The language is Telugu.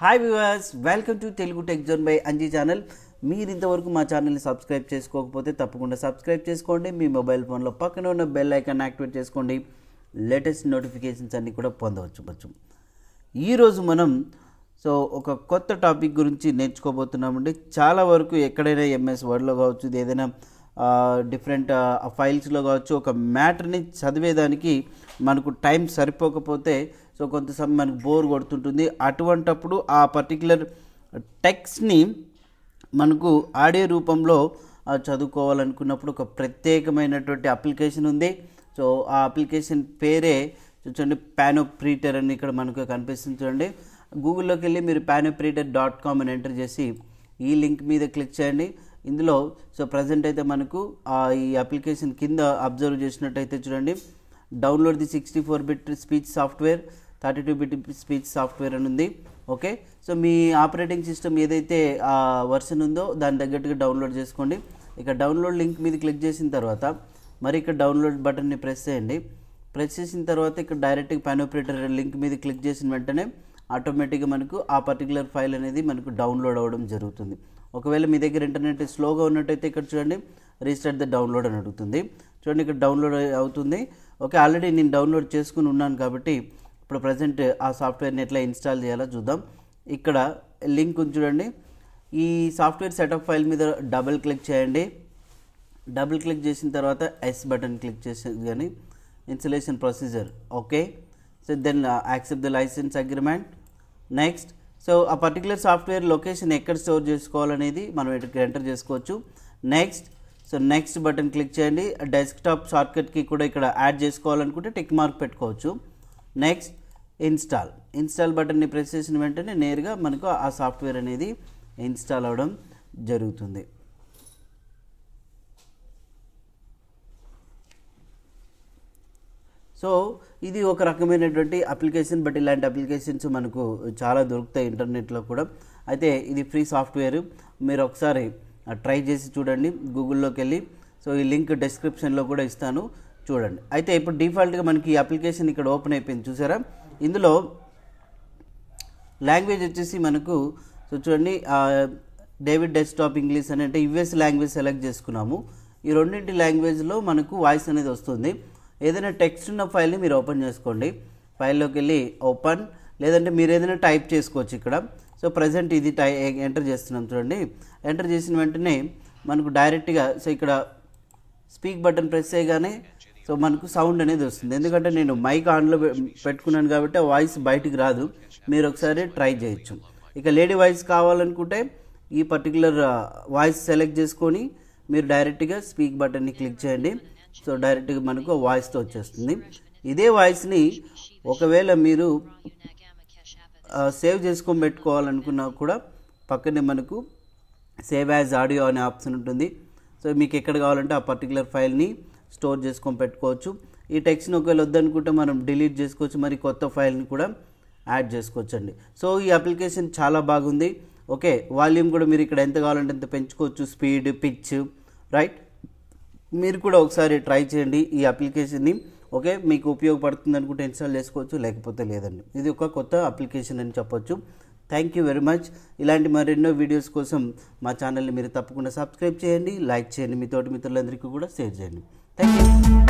hi viewers welcome to Telugu tech zone by Anji channel మీరు ఇంతవరకు మా ఛానల్ని సబ్స్క్రైబ్ చేసుకోకపోతే తప్పకుండా సబ్స్క్రైబ్ చేసుకోండి మీ మొబైల్ ఫోన్లో పక్కన ఉన్న బెల్ ఐకాన్ యాక్టివేట్ చేసుకోండి లేటెస్ట్ నోటిఫికేషన్స్ అన్నీ కూడా పొందవచ్చు కొంచెం ఈరోజు మనం సో ఒక కొత్త టాపిక్ గురించి నేర్చుకోబోతున్నామండి చాలా వరకు ఎక్కడైనా ఎంఎస్ వర్డ్లో కావచ్చు ఏదైనా డిఫరెంట్ ఫైల్స్లో కావచ్చు ఒక మ్యాటర్ని చదివేదానికి మనకు టైం సరిపోకపోతే సో కొంత సమయం మనకు బోర్ కొడుతుంటుంది అటువంటప్పుడు ఆ పర్టిక్యులర్ టెక్స్ట్ని మనకు ఆడియో రూపంలో చదువుకోవాలనుకున్నప్పుడు ఒక ప్రత్యేకమైనటువంటి అప్లికేషన్ ఉంది సో ఆ అప్లికేషన్ పేరే చూడండి ప్యానోప్రీటర్ అని ఇక్కడ మనకు కనిపిస్తుంది చూడండి గూగుల్లోకి వెళ్ళి మీరు ప్యానోప్రీటర్ డాట్ కామ్ అని ఎంటర్ చేసి ఈ లింక్ మీద క్లిక్ చేయండి ఇందులో సో ప్రజెంట్ అయితే మనకు ఈ అప్లికేషన్ కింద అబ్జర్వ్ చేసినట్టయితే చూడండి download the sixty four bit speech software thirty two bit speech software అని ఉంది ఓకే సో మీ ఆపరేటింగ్ సిస్టమ్ ఏదైతే వర్షన్ ఉందో దాని తగ్గట్టుగా డౌన్లోడ్ చేసుకోండి ఇక డౌన్లోడ్ లింక్ మీద క్లిక్ చేసిన తర్వాత మరి ఇక్కడ డౌన్లోడ్ బటన్ని ప్రెస్ చేయండి ప్రెస్ చేసిన తర్వాత ఇక్కడ డైరెక్ట్గా పెన్ ఆపరేటర్ లింక్ మీద క్లిక్ చేసిన వెంటనే ఆటోమేటిక్గా మనకు ఆ పర్టికులర్ ఫైల్ అనేది మనకు డౌన్లోడ్ అవ్వడం జరుగుతుంది ఒకవేళ మీ దగ్గర ఇంటర్నెట్ స్లోగా ఉన్నట్టయితే ఇక్కడ చూడండి రీస్టార్ట్ ద డౌన్లోడ్ అని అడుగుతుంది చూడండి ఇక్కడ డౌన్లోడ్ అవుతుంది ఓకే ఆల్రెడీ నేను డౌన్లోడ్ చేసుకుని ఉన్నాను కాబట్టి ఇప్పుడు ప్రజెంట్ ఆ సాఫ్ట్వేర్ని ఎట్లా ఇన్స్టాల్ చేయాలో చూద్దాం ఇక్కడ లింక్ చూడండి ఈ సాఫ్ట్వేర్ సెటప్ ఫైల్ మీద డబుల్ క్లిక్ చేయండి డబుల్ క్లిక్ చేసిన తర్వాత ఎస్ బటన్ క్లిక్ చేసేది కానీ installation procedure okay so then accept the licence agreement next so ఆ పర్టికులర్ సాఫ్ట్వేర్ లొకేషన్ ఎక్కడ స్టోర్ చేసుకోవాలనేది మనం ఇక్కడ ఎంటర్ చేసుకోవచ్చు next so next button click చేయండి డెస్క్టాప్ షార్ట్కట్కి కూడా ఇక్కడ యాడ్ చేసుకోవాలనుకుంటే టిక్ మార్క్ పెట్టుకోవచ్చు నెక్స్ట్ ఇన్స్టాల్ ఇన్స్టాల్ బటన్ని ప్రెస్ చేసిన వెంటనే నేరుగా మనకు ఆ సాఫ్ట్వేర్ అనేది ఇన్స్టాల్ అవ్వడం జరుగుతుంది సో ఇది ఒక రకమైనటువంటి అప్లికేషన్ బట్ ఇలాంటి అప్లికేషన్స్ మనకు చాలా దొరుకుతాయి ఇంటర్నెట్లో కూడా అయితే ఇది ఫ్రీ సాఫ్ట్వేర్ మీరు ఒకసారి ట్రై చేసి చూడండి గూగుల్లోకి వెళ్ళి సో ఈ లింక్ డిస్క్రిప్షన్లో కూడా ఇస్తాను చూడండి అయితే ఇప్పుడు డిఫాల్ట్గా మనకి ఈ అప్లికేషన్ ఇక్కడ ఓపెన్ అయిపోయింది చూసారా ఇందులో లాంగ్వేజ్ వచ్చేసి మనకు సో చూడండి డేవిడ్ డెస్క్టాప్ ఇంగ్లీష్ అని అంటే యుఎస్ లాంగ్వేజ్ సెలెక్ట్ చేసుకున్నాము ఈ రెండింటి లాంగ్వేజ్లో మనకు వాయిస్ అనేది వస్తుంది ఏదైనా టెక్స్ట్ ఉన్న ఫైల్ని మీరు ఓపెన్ చేసుకోండి ఫైల్లోకి వెళ్ళి ఓపెన్ లేదంటే మీరు ఏదైనా టైప్ చేసుకోవచ్చు ఇక్కడ సో ప్రజెంట్ ఇది టై ఎంటర్ చేస్తున్నాం చూడండి ఎంటర్ చేసిన వెంటనే మనకు డైరెక్ట్గా సో ఇక్కడ స్పీక్ బటన్ ప్రెస్ చేయగానే సో మనకు సౌండ్ అనేది వస్తుంది ఎందుకంటే నేను మైక్ ఆన్లో పెట్టుకున్నాను కాబట్టి వాయిస్ బయటికి రాదు మీరు ఒకసారి ట్రై చేయొచ్చు ఇక లేడీ వాయిస్ కావాలనుకుంటే ఈ పర్టికులర్ వాయిస్ సెలెక్ట్ చేసుకొని మీరు డైరెక్ట్గా స్పీక్ బటన్ని క్లిక్ చేయండి సో డైరెక్ట్గా మనకు వాయిస్తో వచ్చేస్తుంది ఇదే వాయిస్ని ఒకవేళ మీరు సేవ్ చేసుకొని పెట్టుకోవాలనుకున్నా కూడా పక్కనే మనకు సేవ్ యాజ్ ఆడియో అనే ఆప్షన్ ఉంటుంది సో మీకు ఎక్కడ కావాలంటే ఆ పర్టికులర్ ఫైల్ని స్టోర్ చేసుకొని పెట్టుకోవచ్చు ఈ టెక్స్ట్ని ఒకవేళ వద్దనుకుంటే మనం డిలీట్ చేసుకోవచ్చు మరి కొత్త ఫైల్ని కూడా యాడ్ చేసుకోవచ్చండి సో ఈ అప్లికేషన్ చాలా బాగుంది ఓకే వాల్యూమ్ కూడా మీరు ఇక్కడ ఎంత కావాలంటే అంత పెంచుకోవచ్చు స్పీడ్ పిచ్ రైట్ మీరు కూడా ఒకసారి ట్రై చేయండి ఈ అప్లికేషన్ని ఓకే మీకు ఉపయోగపడుతుంది అనుకుంటే ఇన్స్టాల్ చేసుకోవచ్చు లేకపోతే లేదండి ఇది ఒక కొత్త అప్లికేషన్ అని చెప్పొచ్చు థ్యాంక్ యూ వెరీ మచ్ ఇలాంటి మరెన్నో వీడియోస్ కోసం మా ఛానల్ని మీరు తప్పకుండా సబ్స్క్రైబ్ చేయండి లైక్ చేయండి మీతోటి మిత్రులందరికీ కూడా షేర్ చేయండి థ్యాంక్ యూ